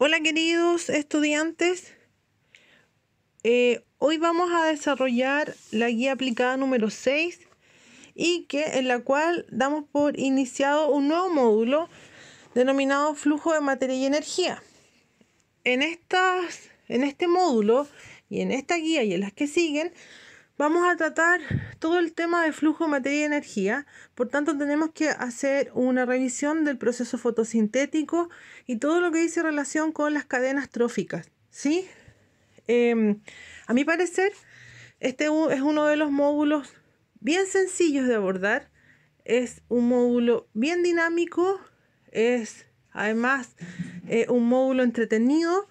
Hola queridos estudiantes, eh, hoy vamos a desarrollar la guía aplicada número 6 y que en la cual damos por iniciado un nuevo módulo denominado flujo de materia y energía. En, estas, en este módulo y en esta guía y en las que siguen vamos a tratar todo el tema de flujo de materia y energía. Por tanto, tenemos que hacer una revisión del proceso fotosintético y todo lo que dice relación con las cadenas tróficas. ¿sí? Em, a mi parecer, este es uno de los módulos bien sencillos de abordar. Es un módulo bien dinámico, es además eh, un módulo entretenido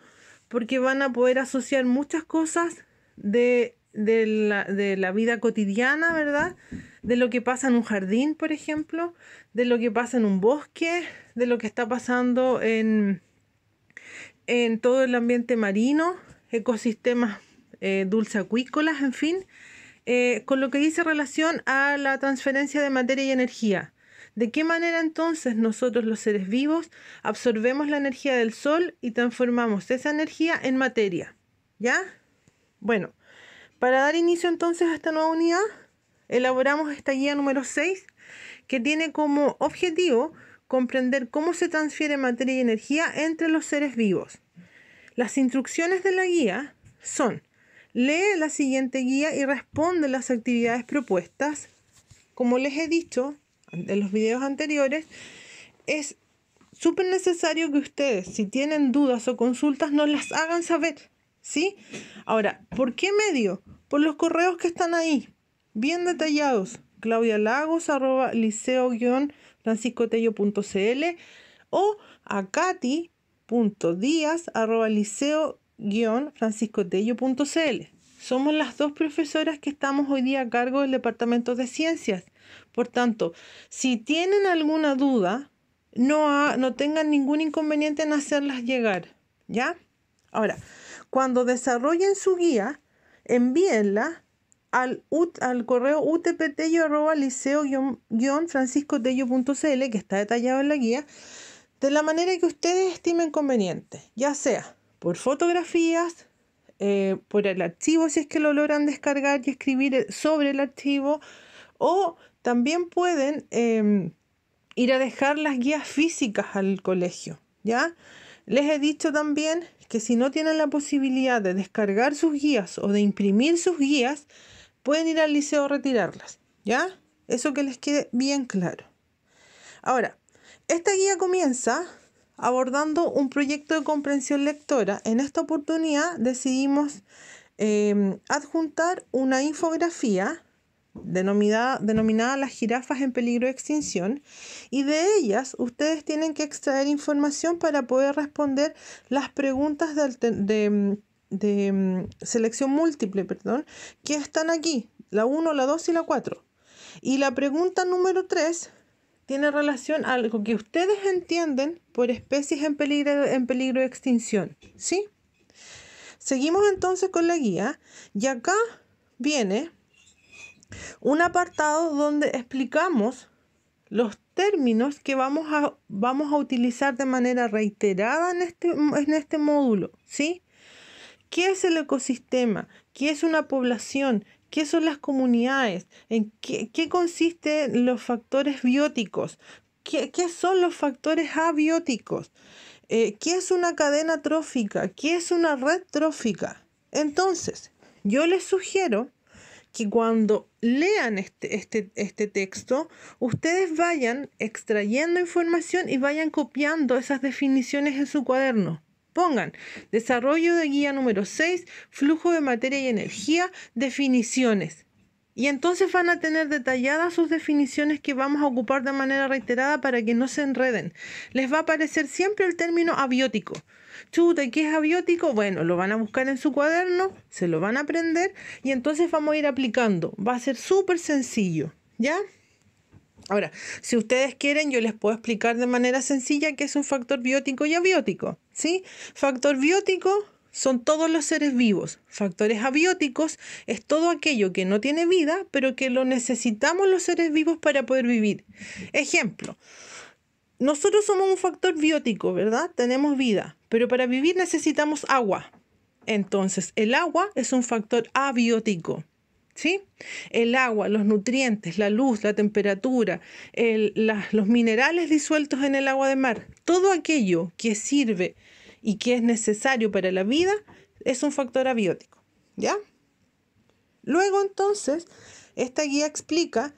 porque van a poder asociar muchas cosas de de la, vida cotidiana, ¿verdad? De lo que pasa en un jardín, por ejemplo, de lo que pasa en un bosque, de lo que está pasando en, en todo el ambiente marino, ecosistemas eh, dulce-acuícolas, en fin, eh, con lo que dice relación a la transferencia de materia y energía. ¿De qué manera entonces nosotros los seres vivos absorbemos la energía del sol y transformamos esa energía en materia? ¿Ya? Bueno, para dar inicio entonces a esta nueva unidad, elaboramos esta guía número 6 que tiene como objetivo comprender cómo se transfiere materia y energía entre los seres vivos. Las instrucciones de la guía son, lee la siguiente guía y responde las actividades propuestas. Como les he dicho en los videos anteriores, es súper necesario que ustedes, si tienen dudas o consultas, nos las hagan saber ¿sí? Ahora, ¿por qué medio? Por los correos que están ahí, bien detallados. Claudia Lagos, arroba liceo-franciscotello.cl o a Díaz arroba liceo-franciscotello.cl. Somos las dos profesoras que estamos hoy día a cargo del Departamento de Ciencias. Por tanto, si tienen alguna duda, no, no tengan ningún inconveniente en hacerlas llegar. ¿Ya? Ahora, cuando desarrollen su guía, envíenla al, al correo utptello.liceo-franciscotello.cl que está detallado en la guía, de la manera que ustedes estimen conveniente, ya sea por fotografías, eh, por el archivo si es que lo logran descargar y escribir eh, sobre el archivo, o también pueden em, ir a dejar las guías físicas al colegio, ¿ya? Les he dicho también que si no tienen la posibilidad de descargar sus guías o de imprimir sus guías, pueden ir al liceo a retirarlas, ¿ya? Eso que les quede bien claro. Ahora, esta guía comienza abordando un proyecto de comprensión lectora. En esta oportunidad decidimos eh, adjuntar una infografía denominada, denominada las jirafas en peligro de extinción, y de ellas ustedes tienen que extraer información para poder responder las preguntas de, mm, selección múltiple, perdón, que están aquí, la 1, la 2 y la 4. Y la pregunta número 3 tiene relación a algo que ustedes entienden por especies en peligro, en peligro de extinción, ¿sí? Seguimos entonces con la guía y acá viene un apartado donde explicamos los términos que vamos a, vamos a utilizar de manera reiterada este, en este, módulo, ¿sí? ¿Qué es el ecosistema? ¿Qué es una población? ¿Qué son las comunidades? ¿En qué, consisten los factores bióticos? ¿Qué, son los factores abióticos? Eh, ¿Qué es una cadena trófica? ¿Qué es una red trófica? Entonces, yo les sugiero que cuando lean este, este, este texto, ustedes vayan extrayendo información y vayan copiando esas definiciones en su cuaderno pongan. Desarrollo de guía número 6, flujo de materia y energía, definiciones. Y entonces van a tener detalladas sus definiciones que vamos a ocupar de manera reiterada para que no se enreden. Les va a aparecer siempre el término abiótico. Chuta, ¿qué es abiótico? Bueno, lo van a buscar en su cuaderno, se lo van a aprender y entonces vamos a ir aplicando. Va a ser súper sencillo, ¿ya? Ahora, si ustedes quieren, yo les puedo explicar de manera sencilla qué es un factor biótico y abiótico, ¿sí? Factor biótico son todos los seres vivos. Factores abióticos es todo aquello que no tiene vida, pero que lo necesitamos los seres vivos para poder vivir. Ejemplo, nosotros somos un factor biótico, ¿verdad? Tenemos vida, pero para vivir necesitamos agua. Entonces, el agua es un factor abiótico. ¿Sí? El agua, los nutrientes, la luz, la temperatura, los minerales disueltos en el agua de mar, todo aquello que sirve y que es necesario para la vida, es un factor abiótico. ¿Ya? Luego entonces, esta guía explica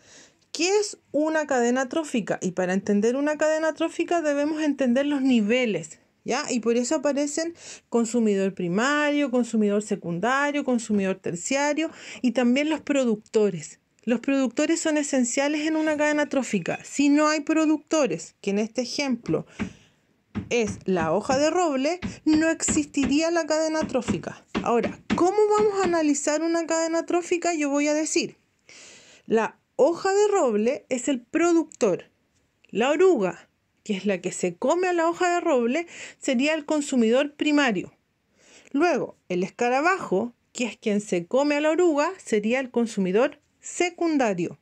qué es una cadena trófica y para entender una cadena trófica debemos entender los niveles. ¿Ya? Y por eso aparecen consumidor primario, consumidor secundario, consumidor terciario y también los productores. Los productores son esenciales en una cadena trófica. Si no hay productores, que en este ejemplo es la hoja de roble, no existiría la cadena trófica. Ahora, ¿cómo vamos a analizar una cadena trófica? Yo voy a decir, la hoja de roble es el productor, la oruga, que es la que se come a la hoja de roble, sería el consumidor primario. Luego, el escarabajo, que es quien se come a la oruga, sería el consumidor secundario.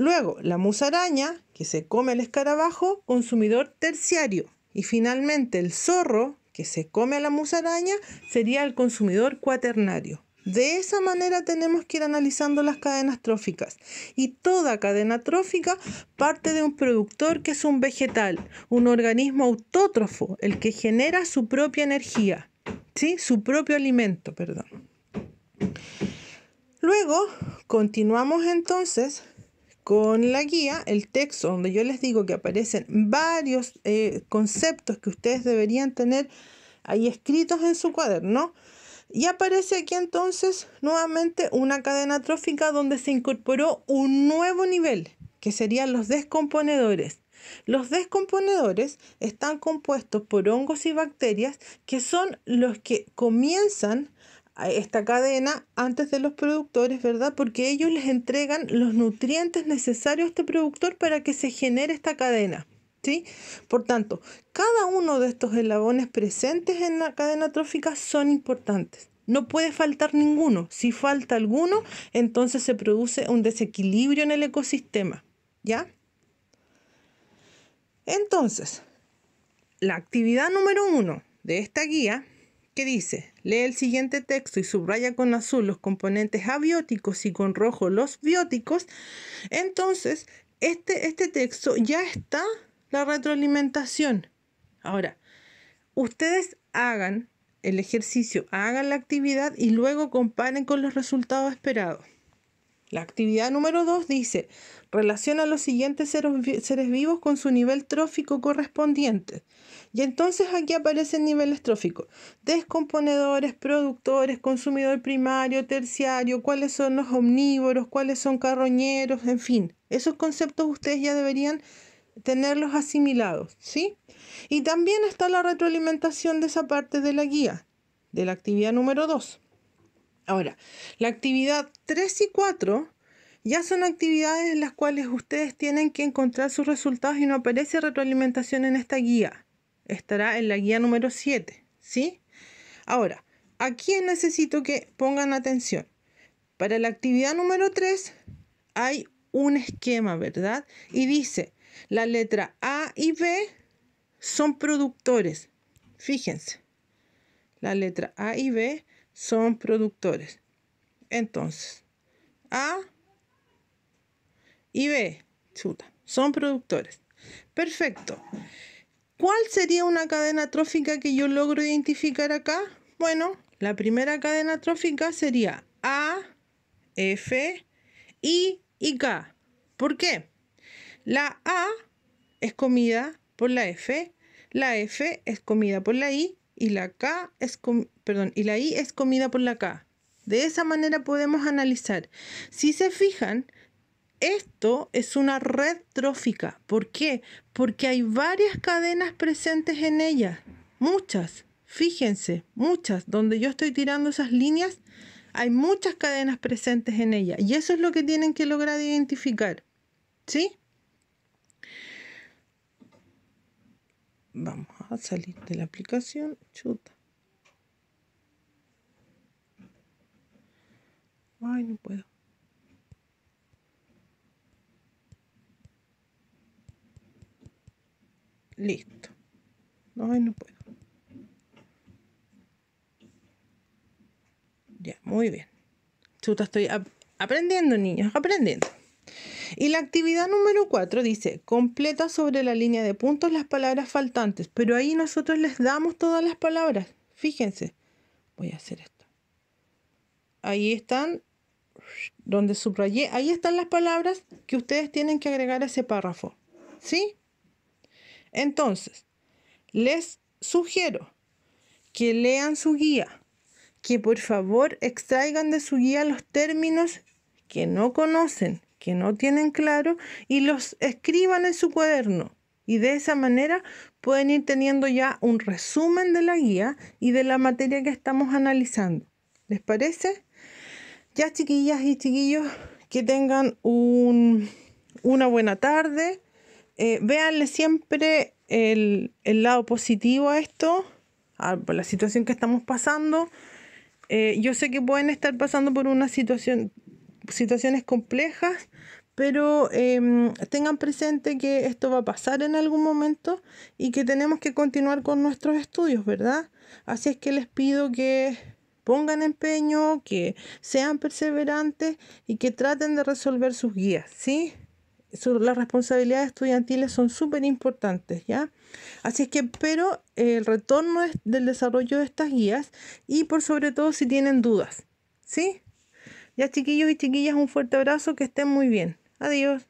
Luego, la musaraña, que se come el escarabajo, consumidor terciario. Y finalmente, el zorro, que se come a la musaraña, sería el consumidor cuaternario. De esa manera tenemos que ir analizando las cadenas tróficas. Y toda cadena trófica parte de un productor que es un vegetal, un organismo autótrofo, el que genera su propia energía, ¿sí? su propio alimento. Perdón. Luego continuamos entonces con la guía, el texto donde yo les digo que aparecen varios eh, conceptos que ustedes deberían tener ahí escritos en su cuaderno. Y aparece aquí entonces nuevamente una cadena trófica donde se incorporó un nuevo nivel, que serían los descomponedores. Los descomponedores están compuestos por hongos y bacterias que son los que comienzan esta cadena antes de los productores, ¿verdad? Porque ellos les entregan los nutrientes necesarios a este productor para que se genere esta cadena, ¿sí? Por tanto, cada uno de estos eslabones presentes en la cadena trófica son importantes. No puede faltar ninguno. Si falta alguno, entonces se produce un desequilibrio en el ecosistema, ¿ya? Entonces, la actividad número uno de esta guía ¿Qué dice, lee el siguiente texto y subraya con azul los componentes abióticos y con rojo los bióticos, entonces este, este texto ya está la retroalimentación. Ahora, ustedes hagan el ejercicio, hagan la actividad y luego comparen con los resultados esperados. La actividad número 2 dice, relaciona los siguientes seres vivos con su nivel trófico correspondiente. Y entonces aquí aparecen niveles tróficos, descomponedores, productores, consumidor primario, terciario, cuáles son los omnívoros, cuáles son carroñeros, en fin. Esos conceptos ustedes ya deberían tenerlos asimilados, ¿sí? Y también está la retroalimentación de esa parte de la guía, de la actividad número 2. Ahora, la actividad 3 y 4 ya son actividades en las cuales ustedes tienen que encontrar sus resultados y no aparece retroalimentación en esta guía. Estará en la guía número 7, ¿sí? Ahora, aquí necesito que pongan atención. Para la actividad número 3 hay un esquema, ¿verdad? Y dice, la letra A y B son productores. Fíjense, la letra A y B son productores. Entonces, A y B, son productores. Perfecto. ¿Cuál sería una cadena trófica que yo logro identificar acá? Bueno, la primera cadena trófica sería A, F, I y K. ¿Por qué? La A es comida por la F, la F es comida por la I y la es perdón, y la I es comida por la K. De esa manera podemos analizar. Si se fijan, esto es una red trófica. ¿Por qué? Porque hay varias cadenas presentes en ella. Muchas. Fíjense, muchas. Donde yo estoy tirando esas líneas, hay muchas cadenas presentes en ella. Y eso es lo que tienen que lograr identificar. ¿Sí? Vamos a salir de la aplicación. Chuta. Ay, no puedo. Listo. Ay, no puedo. Ya, muy bien. Chuta, estoy aprendiendo, niños, aprendiendo. Y la actividad número 4 dice, completa sobre la línea de puntos las palabras faltantes, pero ahí nosotros les damos todas las palabras. Fíjense, voy a hacer esto. Ahí están, donde subrayé, ahí están las palabras que ustedes tienen que agregar a ese párrafo. ¿Sí? Entonces, les sugiero que lean su guía, que por favor extraigan de su guía los términos que no conocen, que no tienen claro y los escriban en su cuaderno. Y de esa manera pueden ir teniendo ya un resumen de la guía y de la materia que estamos analizando. ¿Les parece? Ya chiquillas y chiquillos, que tengan un, una buena tarde. Eh, ...veanle siempre el, lado positivo a esto, a la situación que estamos pasando. Eh, yo sé que pueden estar pasando por una situación situaciones complejas, pero em, tengan presente que esto va a pasar en algún momento y que tenemos que continuar con nuestros estudios, ¿verdad? Así es que les pido que pongan empeño, que sean perseverantes y que traten de resolver sus guías, ¿sí? las responsabilidades estudiantiles son súper importantes, ¿ya? Así es que espero el retorno del desarrollo de estas guías y por sobre todo si tienen dudas, ¿sí? Ya chiquillos y chiquillas, un fuerte abrazo, que estén muy bien. Adiós.